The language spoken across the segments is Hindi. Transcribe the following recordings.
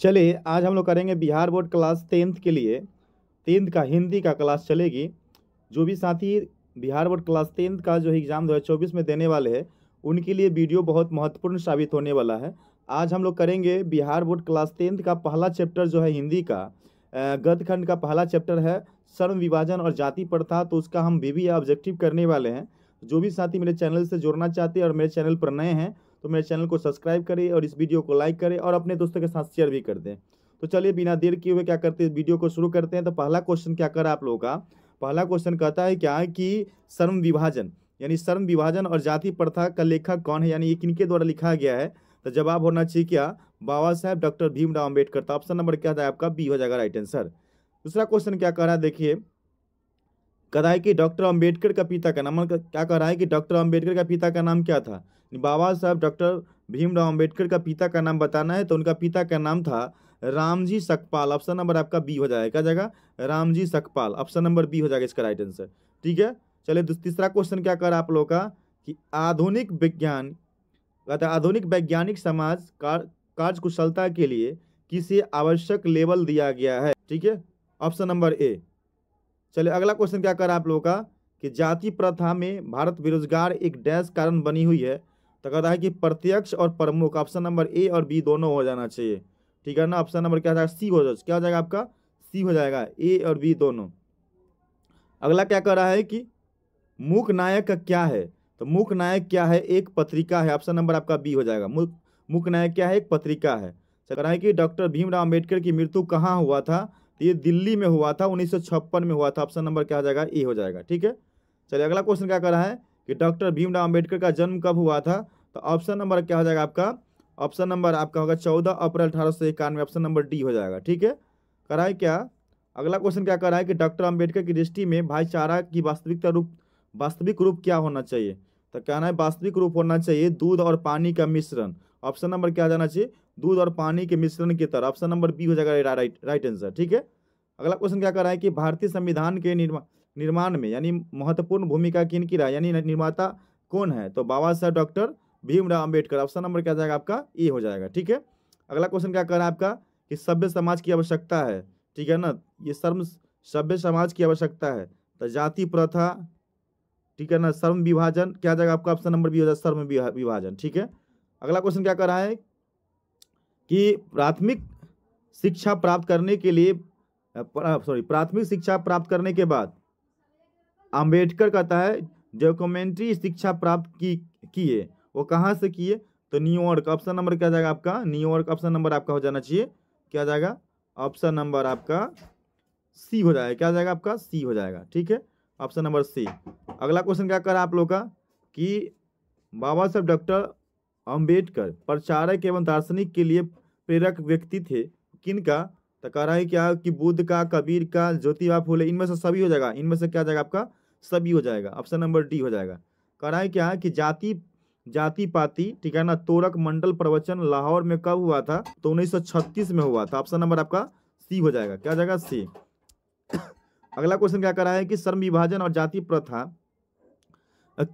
चलिए आज हम लोग करेंगे बिहार बोर्ड क्लास टेंथ के लिए टेंथ का हिंदी का क्लास चलेगी जो भी साथी बिहार बोर्ड क्लास टेंथ का जो एग्ज़ाम दो हज़ार चौबीस में देने वाले हैं उनके लिए वीडियो बहुत महत्वपूर्ण साबित होने वाला है आज हम लोग करेंगे बिहार बोर्ड क्लास टेंथ का पहला चैप्टर जो है हिंदी का गदखंड का पहला चैप्टर है सर्व विभाजन और जाति प्रथा तो उसका हम बीबी ऑब्जेक्टिव करने वाले हैं जो भी साथी मेरे चैनल से जुड़ना चाहते हैं और मेरे चैनल पर नए हैं तो मेरे चैनल को सब्सक्राइब करें और इस वीडियो को लाइक करें और अपने दोस्तों के साथ शेयर भी कर दें तो चलिए बिना देर किए हुए क्या करते हैं वीडियो को शुरू करते हैं तो पहला क्वेश्चन क्या करा आप लोगों का पहला क्वेश्चन कहता है क्या कि शर्म विभाजन यानी शर्म विभाजन और जाति प्रथा का लेखक कौन है यानी ये किनके द्वारा लिखा गया है तो जवाब होना चाहिए क्या बाबा साहेब डॉक्टर भीमराव अम्बेडकर तो ऑप्शन नंबर क्या था आपका बी हो जाएगा राइट आंसर दूसरा क्वेश्चन क्या कह रहा है देखिए कह रहा है कि डॉक्टर अंबेडकर का पिता का नाम क्या कह रहा है कि डॉक्टर अंबेडकर का पिता का नाम क्या था बाबा साहब डॉक्टर भीमराव अंबेडकर का पिता का नाम बताना है तो उनका पिता का नाम था रामजी सकपाल ऑप्शन नंबर आपका बी हो जाएगा क्या जाएगा Ramji Sakpal option number B हो जाएगा इसका राइट आंसर ठीक है चलिए तो तीसरा क्वेश्चन क्या कर आप लोग का कि आधुनिक विज्ञान कहते हैं आधुनिक वैज्ञानिक समाज कार्य कुशलता के लिए किसे आवश्यक लेवल दिया गया है ठीक है ऑप्शन नंबर ए चलिए अगला क्वेश्चन क्या कर रहा है आप लोगों का कि जाति प्रथा में भारत बेरोजगार एक डैश कारण बनी हुई है तो कहता है कि प्रत्यक्ष और प्रमुख ऑप्शन नंबर ए और बी दोनों हो जाना चाहिए ठीक है ना ऑप्शन नंबर क्या जाएगा सी हो जाएगा क्या हो जाएगा आपका सी हो जाएगा ए और बी दोनों अगला क्या कर रहा है कि मुख नायक का क्या है तो मुख नायक क्या है एक पत्रिका है ऑप्शन नंबर आपका बी हो जाएगा मुख मुख नायक क्या है एक पत्रिका है तो कह रहा है कि डॉक्टर भीमराव अम्बेडकर की मृत्यु कहाँ हुआ था तो ये दिल्ली में हुआ था उन्नीस में हुआ था ऑप्शन नंबर क्या हो जाएगा ए हो जाएगा ठीक है चलिए अगला क्वेश्चन क्या कर रहा है कि डॉक्टर भीमराव अम्बेडकर का जन्म कब हुआ था तो ऑप्शन नंबर क्या हो जाएगा आपका ऑप्शन नंबर आपका होगा चौदह अप्रैल अठारह सौ इक्यानवे ऑप्शन नंबर डी हो जाएगा ठीक है करा है क्या अगला क्वेश्चन क्या कर रहा है कि डॉक्टर अंबेडकर की दृष्टि में भाईचारा की वास्तविकता रूप वास्तविक रूप क्या होना चाहिए तो कहना है वास्तविक रूप होना चाहिए दूध और पानी का मिश्रण ऑप्शन नंबर क्या जाना चाहिए दूध और पानी के मिश्रण की तरह ऑप्शन नंबर बी हो जाएगा राइट राइट आंसर ठीक है अगला क्वेश्चन क्या कर रहा है कि भारतीय संविधान के निर्मा निर्माण में यानी महत्वपूर्ण भूमिका किन की रहा यानी निर्माता कौन है तो Baba Sahab doctor Bhimrao Ambedkar option number क्या जाएगा आपका ए हो जाएगा ठीक है अगला क्वेश्चन क्या कर रहा है आपका कि सभ्य समाज की आवश्यकता है ठीक है ना ये सर्व सभ्य समाज की आवश्यकता है तो जाति प्रथा ठीक है ना सर्व विभाजन क्या जाएगा आपका ऑप्शन नंबर बी हो जाएगा सर्व विभाजन ठीक है अगला क्वेश्चन क्या कर रहा है कि प्राथमिक शिक्षा प्राप्त करने के लिए सॉरी प्राथमिक शिक्षा प्राप्त करने के बाद आम्बेडकर कहता है डॉक्यूमेंट्री शिक्षा प्राप्त की किए वो कहाँ से किए तो न्यूयॉर्क ऑप्शन नंबर क्या जाएगा आपका न्यूयॉर्क ऑप्शन नंबर आपका हो जाना चाहिए क्या जाएगा ऑप्शन नंबर आपका सी हो जाएगा क्या जाएगा आपका सी हो जाएगा ठीक है ऑप्शन नंबर सी अगला क्वेश्चन क्या कर आप लोग का कि बाबा साहब डॉक्टर अम्बेडकर प्रचारक एवं दार्शनिक के लिए प्रेरक व्यक्ति थे किनका तो कह रहा है क्या कि बुद्ध का कबीर का ज्योतिबा फूले इनमें से सभी हो जाएगा इनमें से क्या जाएगा आपका सभी हो जाएगा ऑप्शन नंबर डी हो जाएगा कह रहा है क्या कि जाति जाति पाति ठीक है ना तोरक मंडल प्रवचन लाहौर में कब हुआ था तो 1936 में हुआ था ऑप्शन नंबर आपका सी हो जाएगा क्या जाएगा सी अगला क्वेश्चन क्या कर रहा है कि श्रम विभाजन और जाति प्रथा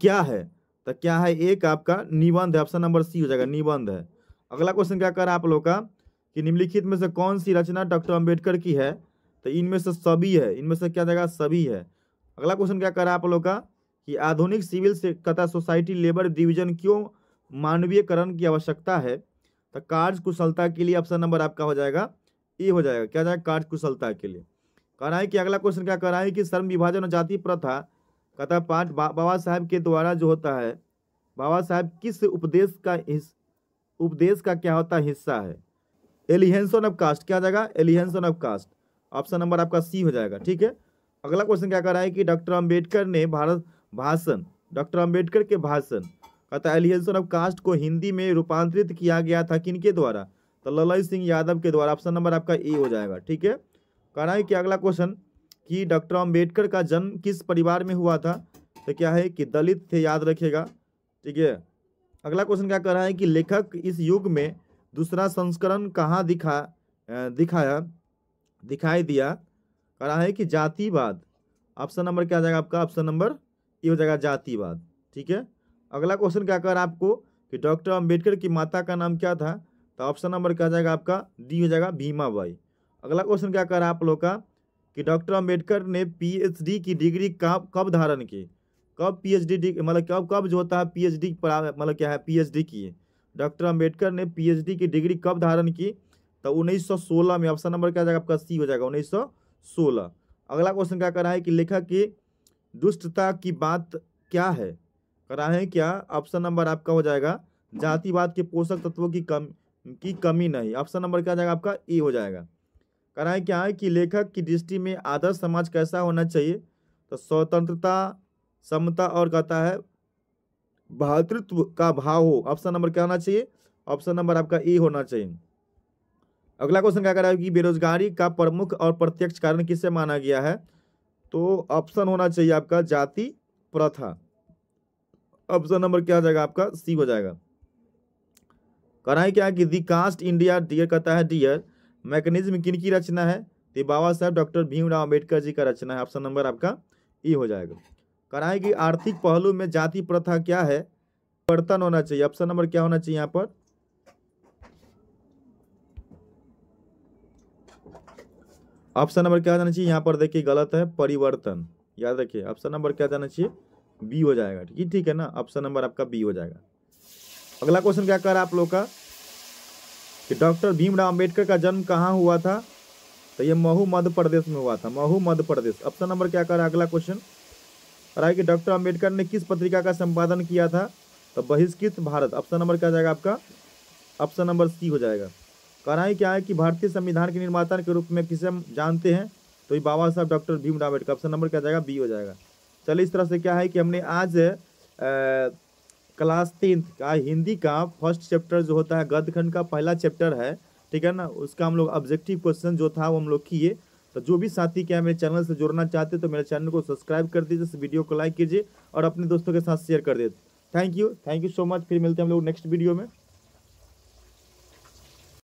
क्या है तो क्या है एक आपका निबंध है ऑप्शन नंबर सी हो जाएगा निबंध है अगला क्वेश्चन क्या कर आप लोग का कि निम्नलिखित में से कौन सी रचना डॉक्टर अम्बेडकर की है तो इनमें से सभी है इनमें से क्या जाएगा सभी है अगला क्वेश्चन क्या कर आप लोग का कि आधुनिक सिविल तथा सोसाइटी लेबर डिवीजन क्यों मानवीयकरण की आवश्यकता है तो कार्य कुशलता के लिए ऑप्शन नंबर आपका हो जाएगा ए हो जाएगा क्या जाएगा कार्य कुशलता के लिए कह रहा है कि अगला क्वेश्चन क्या कर रहा है कि श्रम विभाजन और जाति प्रथा कथा पाठ बाबा साहब के द्वारा जो होता है बाबा साहब किस उपदेश का हिस, उपदेश का क्या होता हिस्सा है एलिहेंसन ऑफ कास्ट क्या जाएगा annihilation of caste option number आपका सी हो जाएगा ठीक है अगला क्वेश्चन क्या कर रहा है कि डॉक्टर अम्बेडकर ने भारत भाषण डॉक्टर अम्बेडकर के भाषण कथा एलिहेंसन ऑफ कास्ट को हिंदी में रूपांतरित किया गया था किनके द्वारा तो ललित सिंह यादव के द्वारा ऑप्शन नंबर आपका ए हो जाएगा ठीक है कह रहा है कि अगला क्वेश्चन कि डॉक्टर अम्बेडकर का जन्म किस परिवार में हुआ था तो क्या है कि दलित थे याद रखेगा ठीक है अगला क्वेश्चन क्या कर रहा है कि लेखक इस युग में दूसरा संस्करण कहाँ दिखा दिखाया दिखाई दिया कह रहा है कि जातिवाद ऑप्शन नंबर क्या आ जाएगा आपका ऑप्शन नंबर ये हो जाएगा जातिवाद ठीक है अगला क्वेश्चन क्या कर आपको कि डॉक्टर अंबेडकर की माता का नाम क्या था तो ऑप्शन नंबर क्या जाएगा आपका डी हो जाएगा भीमा बाई अगला क्वेश्चन क्या कर आप लोग का कि डॉक्टर अम्बेडकर ने पीएचडी की डिग्री कब कब धारण की कब पीएचडी मतलब कब कब जो होता है पीएचडी मतलब क्या है पीएचडी की डॉक्टर अम्बेडकर ने पीएचडी की डिग्री कब धारण की तो 1916 में ऑप्शन नंबर क्या जाएगा आपका सी हो जाएगा 1916 अगला क्वेश्चन क्या करा है कि लेखक की दुष्टता की बात क्या है करा है क्या ऑप्शन नंबर आपका हो जाएगा जातिवाद के पोषक तत्वों की कम की कमी नहीं ऑप्शन नंबर क्या जाएगा आपका ए हो जाएगा कराए क्या है कि लेखक की दृष्टि में आदर्श समाज कैसा होना चाहिए तो स्वतंत्रता समता और कहता है भातृत्व का भाव हो ऑप्शन नंबर क्या होना चाहिए ऑप्शन नंबर आपका ई होना चाहिए अगला क्वेश्चन क्या करा कि बेरोजगारी का प्रमुख और प्रत्यक्ष कारण किससे माना गया है तो ऑप्शन होना चाहिए आपका जाति प्रथा ऑप्शन नंबर क्या हो जाएगा आपका सी हो जाएगा कराए क्या कि दी कास्ट इंडिया डियर कहता है डियर मैकेनिज्म किन की रचना है तो बाबा साहब डॉक्टर भीमराव अम्बेडकर जी का रचना है ऑप्शन नंबर आपका ई हो जाएगा कराए कि आर्थिक पहलू में जाति प्रथा क्या है परिवर्तन होना चाहिए ऑप्शन नंबर क्या होना चाहिए यहाँ पर ऑप्शन नंबर क्या जाना चाहिए यहाँ पर देखिए गलत है परिवर्तन याद रखिए ऑप्शन नंबर क्या जाना चाहिए बी हो जाएगा ठीक है ना ऑप्शन नंबर आपका बी हो जाएगा अगला क्वेश्चन क्या कर आप लोग का कि डॉक्टर भीमराव अम्बेडकर का जन्म कहाँ हुआ था तो ये महू मध्य प्रदेश में हुआ था महू मध्य प्रदेश ऑप्शन नंबर क्या कर अगला क्वेश्चन और कि डॉक्टर अम्बेडकर ने किस पत्रिका का संपादन किया था तो बहिष्कृत भारत ऑप्शन नंबर क्या जाएगा आपका ऑप्शन नंबर सी हो जाएगा कराई क्या है कि भारतीय संविधान के निर्माता के रूप में किसे हम जानते हैं तो ये Baba Sahab doctor Bhimrao Ambedkar option number क्या जाएगा बी हो जाएगा चलिए इस तरह से क्या है कि हमने आज क्लास तीन का हिंदी का फर्स्ट चैप्टर जो होता है गद्यखंड का पहला चैप्टर है ठीक है ना उसका हम लोग ऑब्जेक्टिव क्वेश्चन जो था वो हम लोग किए तो जो भी साथी क्या मेरे चैनल से जुड़ना चाहते तो मेरे चैनल को सब्सक्राइब कर दीजिए इस वीडियो को लाइक कीजिए और अपने दोस्तों के साथ शेयर कर दीजिए thank you thank you so much फिर मिलते हैं हम लोग नेक्स्ट वीडियो में